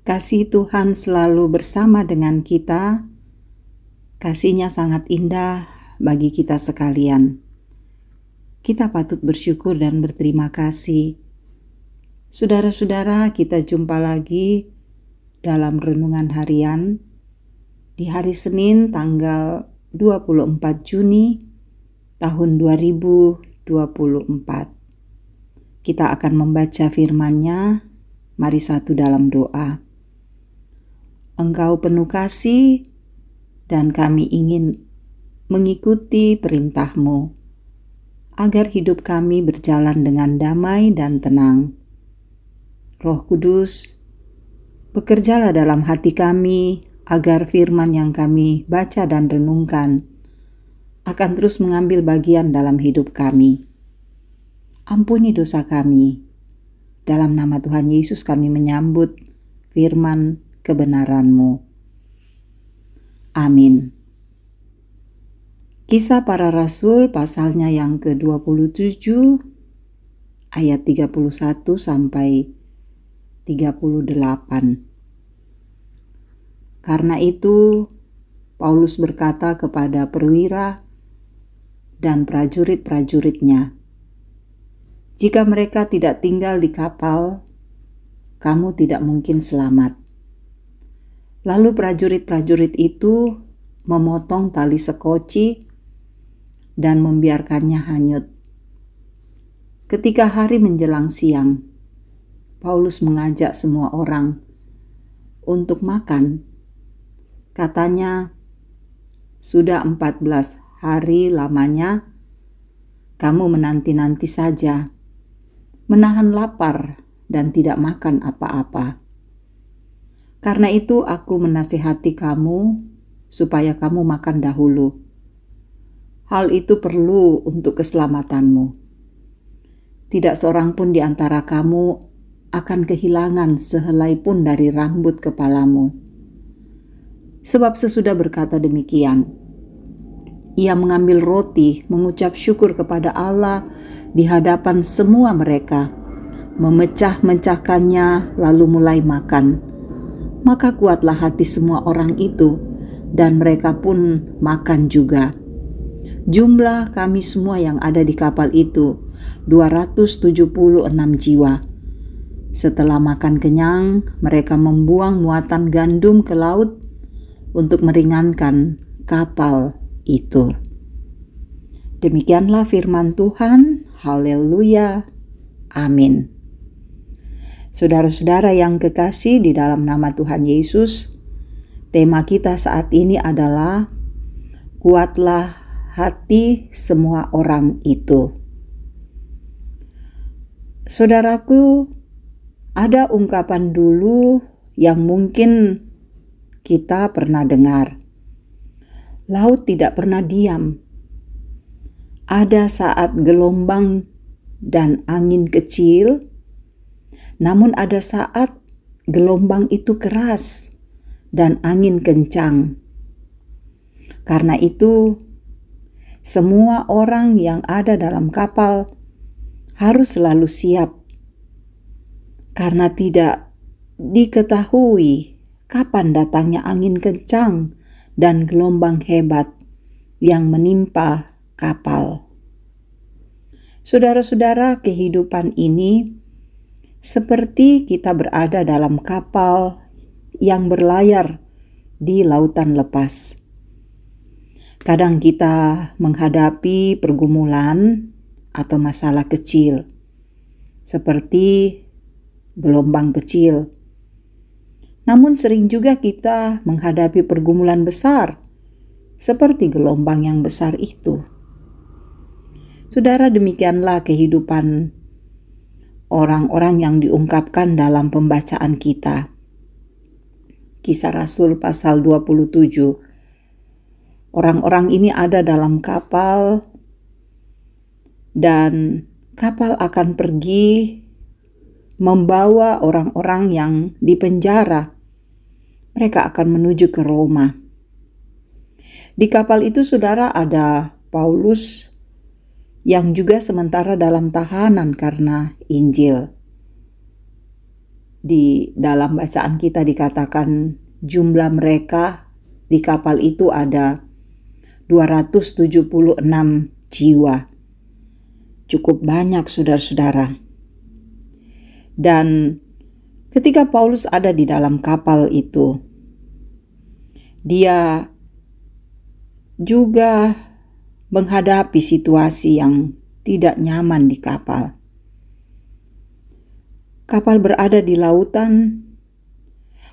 Kasih Tuhan selalu bersama dengan kita. Kasihnya sangat indah bagi kita sekalian. Kita patut bersyukur dan berterima kasih. Saudara-saudara, kita jumpa lagi dalam renungan harian di hari Senin tanggal 24 Juni tahun 2024. Kita akan membaca firman-Nya. Mari satu dalam doa. Engkau penuh kasih, dan kami ingin mengikuti perintah-Mu agar hidup kami berjalan dengan damai dan tenang. Roh Kudus, bekerjalah dalam hati kami agar firman yang kami baca dan renungkan akan terus mengambil bagian dalam hidup kami. Ampuni dosa kami. Dalam nama Tuhan Yesus kami menyambut firman kebenaranmu. Amin. Kisah para rasul pasalnya yang ke-27 ayat 31 sampai 38. Karena itu Paulus berkata kepada perwira dan prajurit-prajuritnya, "Jika mereka tidak tinggal di kapal, kamu tidak mungkin selamat." Lalu prajurit-prajurit itu memotong tali sekoci dan membiarkannya hanyut. Ketika hari menjelang siang, Paulus mengajak semua orang untuk makan. Katanya, sudah 14 hari lamanya kamu menanti-nanti saja, menahan lapar dan tidak makan apa-apa. Karena itu aku menasihati kamu supaya kamu makan dahulu. Hal itu perlu untuk keselamatanmu. Tidak seorang pun di antara kamu akan kehilangan sehelai pun dari rambut kepalamu. Sebab sesudah berkata demikian, ia mengambil roti, mengucap syukur kepada Allah di hadapan semua mereka, memecah-mecahkannya, lalu mulai makan maka kuatlah hati semua orang itu, dan mereka pun makan juga. Jumlah kami semua yang ada di kapal itu 276 jiwa. Setelah makan kenyang, mereka membuang muatan gandum ke laut untuk meringankan kapal itu. Demikianlah firman Tuhan. Haleluya. Amin. Saudara-saudara yang kekasih di dalam nama Tuhan Yesus, tema kita saat ini adalah "Kuatlah Hati Semua Orang Itu". Saudaraku, ada ungkapan dulu yang mungkin kita pernah dengar. Laut tidak pernah diam. Ada saat gelombang dan angin kecil namun ada saat gelombang itu keras dan angin kencang. Karena itu, semua orang yang ada dalam kapal harus selalu siap karena tidak diketahui kapan datangnya angin kencang dan gelombang hebat yang menimpa kapal. Saudara-saudara, kehidupan ini seperti kita berada dalam kapal yang berlayar di lautan lepas. Kadang kita menghadapi pergumulan atau masalah kecil, seperti gelombang kecil. Namun, sering juga kita menghadapi pergumulan besar, seperti gelombang yang besar itu. Saudara, demikianlah kehidupan orang-orang yang diungkapkan dalam pembacaan kita. Kisah Rasul pasal 27. Orang-orang ini ada dalam kapal dan kapal akan pergi membawa orang-orang yang dipenjara. Mereka akan menuju ke Roma. Di kapal itu saudara ada Paulus, yang juga sementara dalam tahanan karena Injil. Di dalam bacaan kita dikatakan jumlah mereka di kapal itu ada 276 jiwa. Cukup banyak saudara-saudara. Dan ketika Paulus ada di dalam kapal itu, dia juga menghadapi situasi yang tidak nyaman di kapal. Kapal berada di lautan,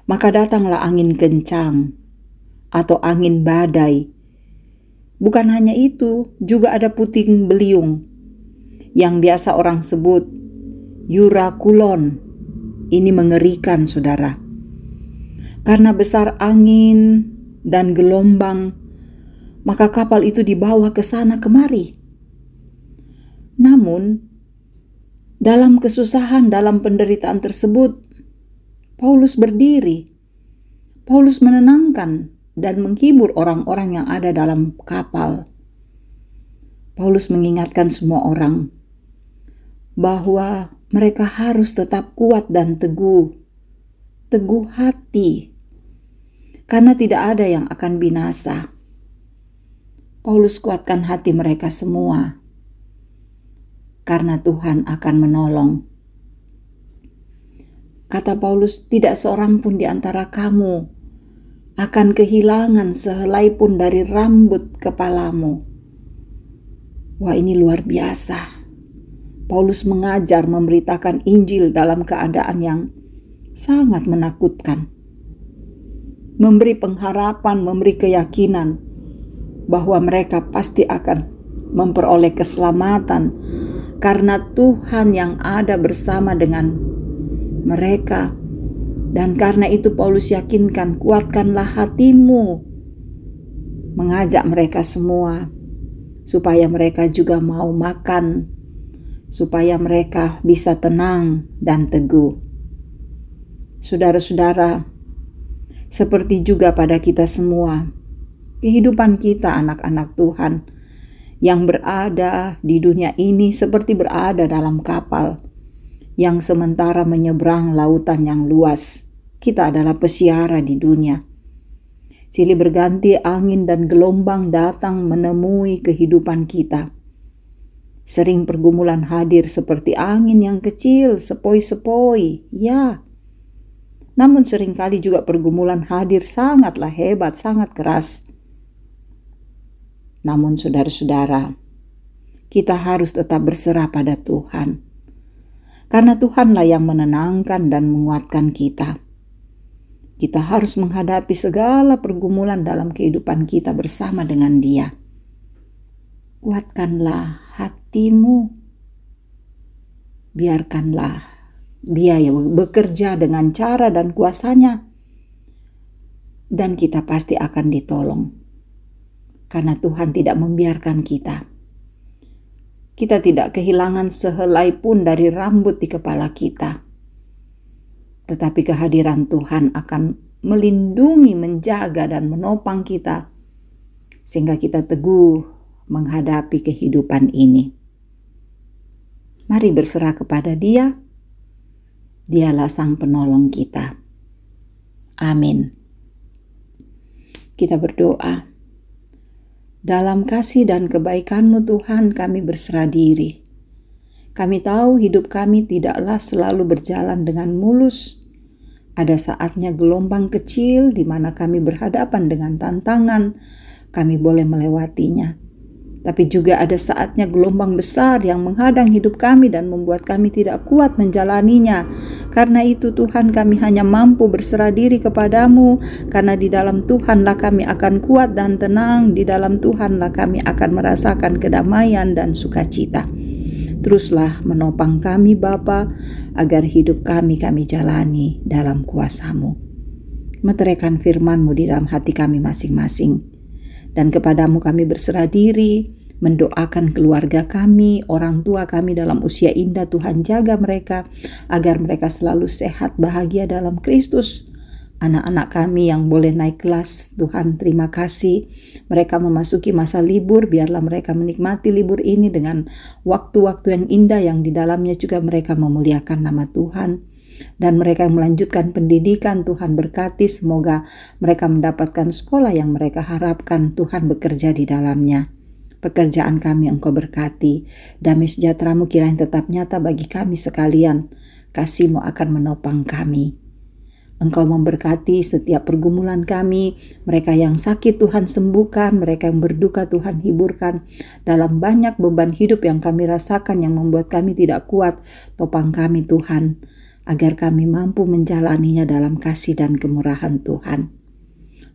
maka datanglah angin kencang atau angin badai. Bukan hanya itu, juga ada puting beliung yang biasa orang sebut Yura Kulon. Ini mengerikan, saudara. Karena besar angin dan gelombang maka kapal itu dibawa ke sana kemari. Namun, dalam kesusahan, dalam penderitaan tersebut, Paulus berdiri. Paulus menenangkan dan menghibur orang-orang yang ada dalam kapal. Paulus mengingatkan semua orang bahwa mereka harus tetap kuat dan teguh, teguh hati, karena tidak ada yang akan binasa Paulus kuatkan hati mereka semua, karena Tuhan akan menolong. Kata Paulus, "Tidak seorang pun di antara kamu akan kehilangan sehelai pun dari rambut kepalamu." Wah, ini luar biasa! Paulus mengajar memberitakan Injil dalam keadaan yang sangat menakutkan, memberi pengharapan, memberi keyakinan bahwa mereka pasti akan memperoleh keselamatan karena Tuhan yang ada bersama dengan mereka. Dan karena itu Paulus yakinkan, kuatkanlah hatimu. Mengajak mereka semua supaya mereka juga mau makan, supaya mereka bisa tenang dan teguh. Saudara-saudara, seperti juga pada kita semua, kehidupan kita anak-anak Tuhan yang berada di dunia ini seperti berada dalam kapal yang sementara menyeberang lautan yang luas. Kita adalah pesiara di dunia. Silih berganti angin dan gelombang datang menemui kehidupan kita. Sering pergumulan hadir seperti angin yang kecil, sepoi-sepoi, ya. Namun seringkali juga pergumulan hadir sangatlah hebat, sangat keras namun, saudara-saudara, kita harus tetap berserah pada Tuhan, karena Tuhanlah yang menenangkan dan menguatkan kita. Kita harus menghadapi segala pergumulan dalam kehidupan kita bersama dengan Dia. Kuatkanlah hatimu, biarkanlah Dia yang bekerja dengan cara dan kuasanya, dan kita pasti akan ditolong karena Tuhan tidak membiarkan kita. Kita tidak kehilangan sehelai pun dari rambut di kepala kita, tetapi kehadiran Tuhan akan melindungi, menjaga, dan menopang kita, sehingga kita teguh menghadapi kehidupan ini. Mari berserah kepada Dia. Dialah Sang Penolong kita. Amin. Kita berdoa. Dalam kasih dan kebaikan-Mu Tuhan kami berserah diri. Kami tahu hidup kami tidaklah selalu berjalan dengan mulus. Ada saatnya gelombang kecil di mana kami berhadapan dengan tantangan, kami boleh melewatinya. Tapi juga ada saatnya gelombang besar yang menghadang hidup kami dan membuat kami tidak kuat menjalaninya. Karena itu Tuhan kami hanya mampu berserah diri kepadamu, karena di dalam Tuhanlah kami akan kuat dan tenang, di dalam Tuhanlah kami akan merasakan kedamaian dan sukacita. Teruslah menopang kami Bapa, agar hidup kami kami jalani dalam kuasamu. Meterekan firmanmu di dalam hati kami masing-masing dan kepadamu kami berserah diri, mendoakan keluarga kami, orang tua kami dalam usia indah. Tuhan jaga mereka agar mereka selalu sehat, bahagia dalam Kristus. Anak-anak kami yang boleh naik kelas, Tuhan terima kasih. Mereka memasuki masa libur, biarlah mereka menikmati libur ini dengan waktu-waktu yang indah yang di dalamnya juga mereka memuliakan nama Tuhan dan mereka yang melanjutkan pendidikan Tuhan berkati semoga mereka mendapatkan sekolah yang mereka harapkan Tuhan bekerja di dalamnya pekerjaan kami engkau berkati. Damai sejahteramu kiranya tetap nyata bagi kami sekalian. Kasihmu akan menopang kami. Engkau memberkati setiap pergumulan kami, mereka yang sakit Tuhan sembuhkan, mereka yang berduka Tuhan hiburkan. Dalam banyak beban hidup yang kami rasakan yang membuat kami tidak kuat, topang kami Tuhan, agar kami mampu menjalaninya dalam kasih dan kemurahan Tuhan.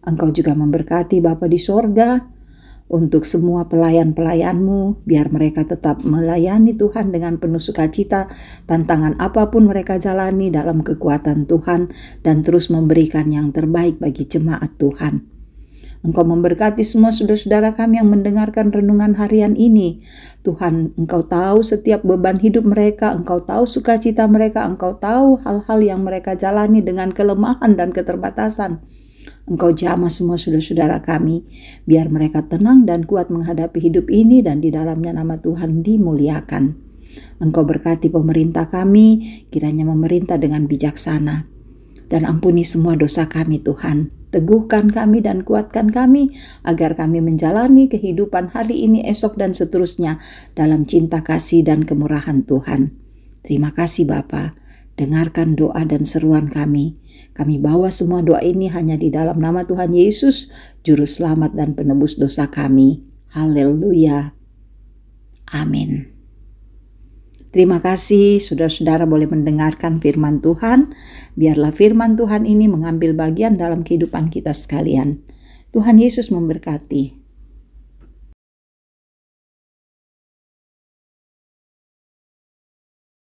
Engkau juga memberkati Bapa di sorga, untuk semua pelayan-pelayanmu, biar mereka tetap melayani Tuhan dengan penuh sukacita, tantangan apapun mereka jalani dalam kekuatan Tuhan, dan terus memberikan yang terbaik bagi jemaat Tuhan. Engkau memberkati semua saudara-saudara kami yang mendengarkan renungan harian ini. Tuhan, Engkau tahu setiap beban hidup mereka, Engkau tahu sukacita mereka, Engkau tahu hal-hal yang mereka jalani dengan kelemahan dan keterbatasan. Engkau jamah semua saudara-saudara kami, biar mereka tenang dan kuat menghadapi hidup ini dan di dalamnya nama Tuhan dimuliakan. Engkau berkati pemerintah kami, kiranya memerintah dengan bijaksana. Dan ampuni semua dosa kami Tuhan. Teguhkan kami dan kuatkan kami agar kami menjalani kehidupan hari ini, esok, dan seterusnya dalam cinta kasih dan kemurahan Tuhan. Terima kasih Bapak. Dengarkan doa dan seruan kami. Kami bawa semua doa ini hanya di dalam nama Tuhan Yesus, Juru Selamat dan Penebus dosa kami. Haleluya. Amin. Terima kasih, saudara-saudara boleh mendengarkan firman Tuhan. Biarlah firman Tuhan ini mengambil bagian dalam kehidupan kita sekalian. Tuhan Yesus memberkati.